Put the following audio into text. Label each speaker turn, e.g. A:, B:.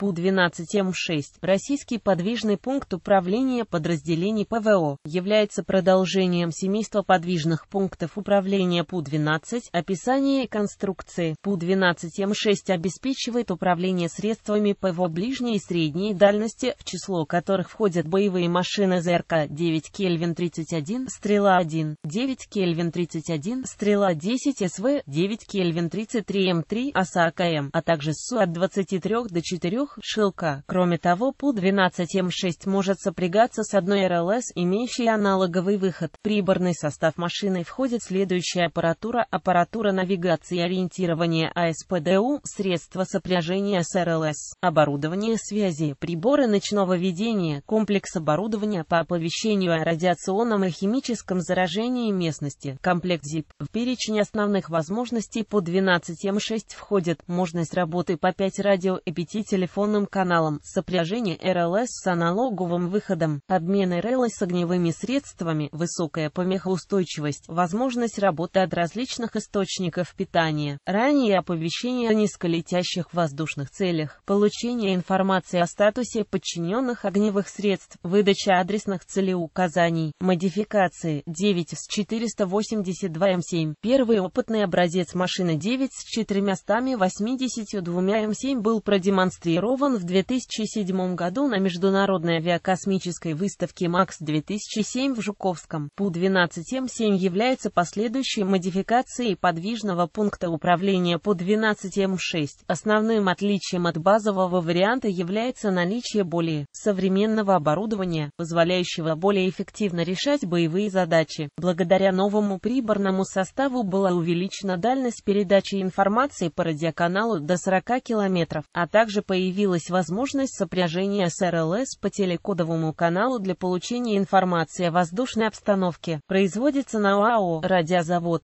A: ПУ-12М6, эм российский подвижный пункт управления подразделений ПВО, является продолжением семейства подвижных пунктов управления ПУ-12. Описание конструкции ПУ-12М6 эм обеспечивает управление средствами ПВО ближней и средней дальности, в число которых входят боевые машины ЗРК 9 Кельвин 31, Стрела 1, 9 Кельвин 31, Стрела 10 СВ, 9 Кельвин 33 М3, ОСАКМ, а также СУ а от 23 до 4 шилка. Кроме того, ПУ-12М6 эм может сопрягаться с одной РЛС, имеющей аналоговый выход. приборный состав машины входит следующая аппаратура, аппаратура навигации и ориентирования АСПДУ, средства сопряжения с РЛС, оборудование связи, приборы ночного видения, комплекс оборудования по оповещению о радиационном и химическом заражении местности, комплект ЗИП. В перечень основных возможностей по 12М6 эм входит возможность работы по 5 радио и 5 телефонов телефонным каналам, сопряжение РЛС с аналоговым выходом, обмен РЛС с огневыми средствами, высокая помехоустойчивость, возможность работы от различных источников питания, ранее оповещение о низколетящих воздушных целях, получение информации о статусе подчиненных огневых средств, выдача адресных целеуказаний, модификации 9 с 482 М7, эм первый опытный образец машины 9 с 482 М7 эм был продемонстрирован сформирован в 2007 году на Международной авиакосмической выставке МАКС-2007 в Жуковском. Пу-12М7 эм является последующей модификацией подвижного пункта управления Пу-12М6. Эм основным отличием от базового варианта является наличие более современного оборудования, позволяющего более эффективно решать боевые задачи. Благодаря новому приборному составу была увеличена дальность передачи информации по радиоканалу до 40 км, а также появилась появилась возможность сопряжения с РЛС по телекодовому каналу для получения информации о воздушной обстановке. Производится на ОАО «Радиозавод».